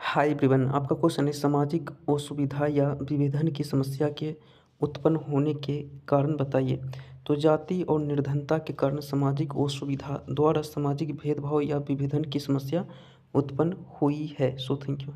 hi everyone आपका question है सामाजिक असुविधा या विभेदन की समस्या के उत्पन्न होने के कारण बताइए तो जाति और निर्धनता के कारण सामाजिक असुविधा द्वारा सामाजिक भेदभाव या विभेदन की समस्या उत्पन्न हुई है सो थैंक यू